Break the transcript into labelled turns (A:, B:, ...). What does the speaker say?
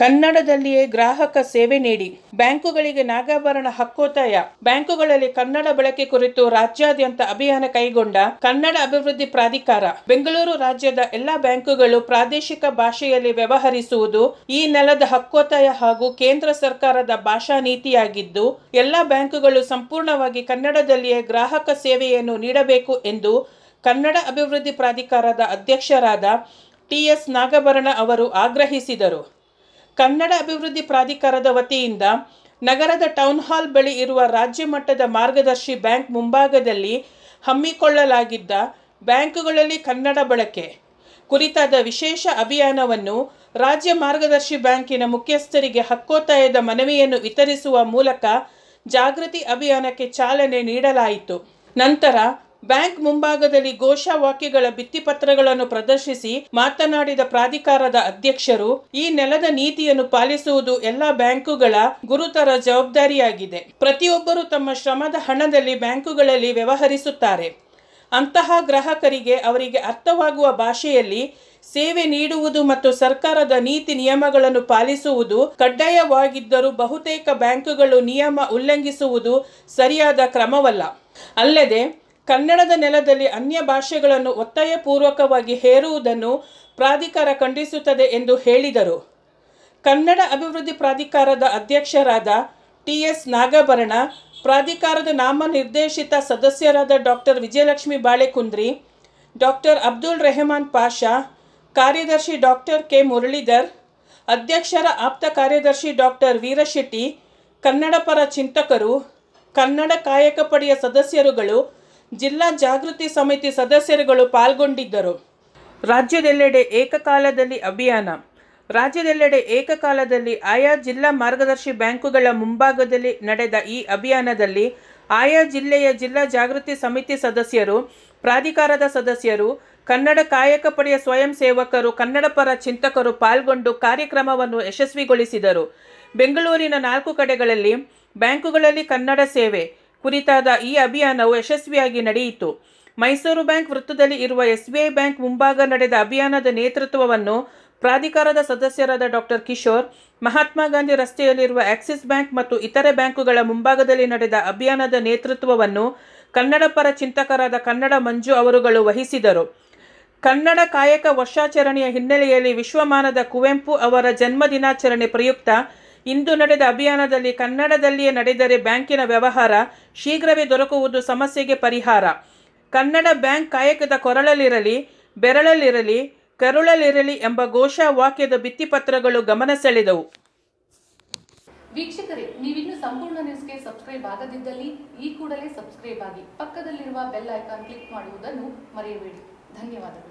A: ಕನ್ನಡದಲ್ಲಿಯೇ ಗ್ರಾಹಕ ಸೇವೆ ನೀಡಿ ಬ್ಯಾಂಕುಗಳಿಗೆ ನಾಗಾಭರಣ ಹಕ್ಕೋತ್ತಾಯ ಬ್ಯಾಂಕುಗಳಲ್ಲಿ ಕನ್ನಡ ಬಳಕೆ ಕುರಿತು ರಾಜ್ಯಾದ್ಯಂತ ಅಭಿಯಾನ ಕೈಗೊಂಡ ಕನ್ನಡ ಅಭಿವೃದ್ಧಿ ಪ್ರಾಧಿಕಾರ ಬೆಂಗಳೂರು ರಾಜ್ಯದ ಎಲ್ಲಾ ಬ್ಯಾಂಕುಗಳು ಪ್ರಾದೇಶಿಕ ಭಾಷೆಯಲ್ಲಿ ವ್ಯವಹರಿಸುವುದು ಈ ನೆಲದ ಹಕ್ಕೋತ್ತಾಯ ಹಾಗೂ ಕೇಂದ್ರ ಸರ್ಕಾರದ ಭಾಷಾ ನೀತಿಯಾಗಿದ್ದು ಎಲ್ಲಾ ಬ್ಯಾಂಕುಗಳು ಸಂಪೂರ್ಣವಾಗಿ ಕನ್ನಡದಲ್ಲಿಯೇ ಗ್ರಾಹಕ ಸೇವೆಯನ್ನು ನೀಡಬೇಕು ಎಂದು ಕನ್ನಡ ಅಭಿವೃದ್ಧಿ ಪ್ರಾಧಿಕಾರದ ಅಧ್ಯಕ್ಷರಾದ ಟಿಎಸ್ ನಾಗಭರಣ ಅವರು ಆಗ್ರಹಿಸಿದರು ಕನ್ನಡ ಅಭಿವೃದ್ಧಿ ಪ್ರಾಧಿಕಾರದ ವತಿಯಿಂದ ನಗರದ ಟೌನ್ ಹಾಲ್ ಬಳಿ ಇರುವ ರಾಜ್ಯ ಮಟ್ಟದ ಮಾರ್ಗದರ್ಶಿ ಬ್ಯಾಂಕ್ ಮುಂಭಾಗದಲ್ಲಿ ಹಮ್ಮಿಕೊಳ್ಳಲಾಗಿದ್ದ ಬ್ಯಾಂಕುಗಳಲ್ಲಿ ಕನ್ನಡ ಬಳಕೆ ಕುರಿತಾದ ವಿಶೇಷ ಅಭಿಯಾನವನ್ನು ರಾಜ್ಯ ಮಾರ್ಗದರ್ಶಿ ಬ್ಯಾಂಕಿನ ಮುಖ್ಯಸ್ಥರಿಗೆ ಹಕ್ಕೊತ್ತಾಯದ ಮನವಿಯನ್ನು ವಿತರಿಸುವ ಮೂಲಕ ಜಾಗೃತಿ ಅಭಿಯಾನಕ್ಕೆ ಚಾಲನೆ ನೀಡಲಾಯಿತು ನಂತರ ಬ್ಯಾಂಕ್ ಮುಂಭಾಗದಲ್ಲಿ ಘೋಷವಾಕ್ಯಗಳ ಭಿತ್ತಿಪತ್ರಗಳನ್ನು ಪ್ರದರ್ಶಿಸಿ ಮಾತನಾಡಿದ ಪ್ರಾಧಿಕಾರದ ಅಧ್ಯಕ್ಷರು ಈ ನೆಲದ ನೀತಿಯನ್ನು ಪಾಲಿಸುವುದು ಎಲ್ಲಾ ಬ್ಯಾಂಕುಗಳ ಗುರುತರ ಜವಾಬ್ದಾರಿಯಾಗಿದೆ ಪ್ರತಿಯೊಬ್ಬರು ತಮ್ಮ ಶ್ರಮದ ಹಣದಲ್ಲಿ ಬ್ಯಾಂಕುಗಳಲ್ಲಿ ವ್ಯವಹರಿಸುತ್ತಾರೆ ಅಂತಹ ಗ್ರಾಹಕರಿಗೆ ಅವರಿಗೆ ಅರ್ಥವಾಗುವ ಭಾಷೆಯಲ್ಲಿ ಸೇವೆ ನೀಡುವುದು ಮತ್ತು ಸರ್ಕಾರದ ನೀತಿ ನಿಯಮಗಳನ್ನು ಪಾಲಿಸುವುದು ಕಡ್ಡಾಯವಾಗಿದ್ದರೂ ಬಹುತೇಕ ಬ್ಯಾಂಕುಗಳು ನಿಯಮ ಉಲ್ಲಂಘಿಸುವುದು ಸರಿಯಾದ ಕ್ರಮವಲ್ಲ ಅಲ್ಲದೆ ಕನ್ನಡದ ನೆಲದಲ್ಲಿ ಅನ್ಯ ಭಾಷೆಗಳನ್ನು ಒತ್ತಾಯಪೂರ್ವಕವಾಗಿ ಹೇರುವುದನ್ನು ಪ್ರಾಧಿಕಾರ ಖಂಡಿಸುತ್ತದೆ ಎಂದು ಹೇಳಿದರು ಕನ್ನಡ ಅಭಿವೃದ್ಧಿ ಪ್ರಾಧಿಕಾರದ ಅಧ್ಯಕ್ಷರಾದ ಟಿ ಎಸ್ ನಾಗಾಭರಣ ಪ್ರಾಧಿಕಾರದ ನಾಮನಿರ್ದೇಶಿತ ಸದಸ್ಯರಾದ ಡಾಕ್ಟರ್ ವಿಜಯಲಕ್ಷ್ಮಿ ಬಾಳೆಕುಂದ್ರಿ ಡಾಕ್ಟರ್ ಅಬ್ದುಲ್ ರೆಹಮಾನ್ ಪಾಷಾ ಕಾರ್ಯದರ್ಶಿ ಡಾಕ್ಟರ್ ಕೆ ಮುರಳೀಧರ್ ಅಧ್ಯಕ್ಷರ ಆಪ್ತ ಕಾರ್ಯದರ್ಶಿ ಡಾಕ್ಟರ್ ವೀರಶೆಟ್ಟಿ ಕನ್ನಡಪರ ಚಿಂತಕರು ಕನ್ನಡ ಕಾಯಕ ಪಡೆಯ ಸದಸ್ಯರುಗಳು ಜಿಲ್ಲಾ ಜಾಗೃತಿ ಸಮಿತಿ ಸದಸ್ಯರುಗಳು ಪಾಲ್ಗೊಂಡಿದ್ದರು ರಾಜ್ಯದೆಲ್ಲೆಡೆ ಏಕಕಾಲದಲ್ಲಿ ಅಭಿಯಾನ ರಾಜ್ಯದೆಲ್ಲೆಡೆ ಏಕಕಾಲದಲ್ಲಿ ಆಯಾ ಜಿಲ್ಲಾ ಮಾರ್ಗದರ್ಶಿ ಬ್ಯಾಂಕುಗಳ ಮುಂಭಾಗದಲ್ಲಿ ನಡೆದ ಈ ಅಭಿಯಾನದಲ್ಲಿ ಆಯಾ ಜಿಲ್ಲೆಯ ಜಿಲ್ಲಾ ಜಾಗೃತಿ ಸಮಿತಿ ಸದಸ್ಯರು ಪ್ರಾಧಿಕಾರದ ಸದಸ್ಯರು ಕನ್ನಡ ಕಾಯಕ ಪಡೆಯ ಸ್ವಯಂ ಸೇವಕರು ಕನ್ನಡ ಪರ ಚಿಂತಕರು ಪಾಲ್ಗೊಂಡು ಕಾರ್ಯಕ್ರಮವನ್ನು ಯಶಸ್ವಿಗೊಳಿಸಿದರು ಬೆಂಗಳೂರಿನ ನಾಲ್ಕು ಕಡೆಗಳಲ್ಲಿ ಬ್ಯಾಂಕುಗಳಲ್ಲಿ ಕನ್ನಡ ಸೇವೆ ಕುರಿತಾದ ಈ ಅಭಿಯಾನವು ಯಶಸ್ವಿಯಾಗಿ ನಡೆಯಿತು ಮೈಸೂರು ಬ್ಯಾಂಕ್ ವೃತ್ತದಲ್ಲಿ ಇರುವ ಎಸ್ಬಿಐ ಬ್ಯಾಂಕ್ ಮುಂಭಾಗ ನಡೆದ ಅಭಿಯಾನದ ನೇತೃತ್ವವನ್ನು ಪ್ರಾಧಿಕಾರದ ಸದಸ್ಯರಾದ ಡಾಕ್ಟರ್ ಕಿಶೋರ್ ಮಹಾತ್ಮ ಗಾಂಧಿ ರಸ್ತೆಯಲ್ಲಿರುವ ಆಕ್ಸಿಸ್ ಬ್ಯಾಂಕ್ ಮತ್ತು ಇತರೆ ಬ್ಯಾಂಕುಗಳ ಮುಂಭಾಗದಲ್ಲಿ ನಡೆದ ಅಭಿಯಾನದ ನೇತೃತ್ವವನ್ನು ಕನ್ನಡ ಪರ ಚಿಂತಕರಾದ ಕನ್ನಡ ಮಂಜು ಅವರುಗಳು ವಹಿಸಿದರು ಕನ್ನಡ ಕಾಯಕ ವರ್ಷಾಚರಣೆಯ ಹಿನ್ನೆಲೆಯಲ್ಲಿ ವಿಶ್ವಮಾನದ ಕುವೆಂಪು ಅವರ ಜನ್ಮ ದಿನಾಚರಣೆ ಪ್ರಯುಕ್ತ ಇಂದು ನಡೆದ ಅಭಿಯಾನದಲ್ಲಿ ಕನ್ನಡದಲ್ಲಿಯೇ ನಡೆದರೆ ಬ್ಯಾಂಕಿನ ವ್ಯವಹಾರ ಶೀಘ್ರವೇ ದೊರಕುವುದು ಸಮಸ್ಯೆಗೆ ಪರಿಹಾರ ಕನ್ನಡ ಬ್ಯಾಂಕ್ ಕಾಯಕದ ಕೊರಳಲಿರಲಿ ಬೆರಳಲಿರಲಿ ಕರುಳಲಿರಲಿ ಎಂಬ ಘೋಷವಾಕ್ಯದ ಭಿತ್ತಿಪತ್ರಗಳು ಗಮನ ಸೆಳೆದವು ವೀಕ್ಷಕರೇ ನೀವಿನ್ನೂ ಸಂಪೂರ್ಣ ನ್ಯೂಸ್ಗೆ ಸಬ್ಸ್ಕ್ರೈಬ್ ಆಗದಿದ್ದಲ್ಲಿ ಈ ಕೂಡಲೇ ಸಬ್ಸ್ಕ್ರೈಬ್ ಆಗಿ ಪಕ್ಕದಲ್ಲಿರುವ ಬೆಲ್ ಐಕಾನ್ ಕ್ಲಿಕ್ ಮಾಡುವುದನ್ನು ಮರೆಯಬೇಡಿ ಧನ್ಯವಾದಗಳು